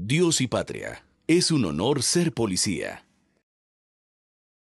Dios y patria. Es un honor ser policía.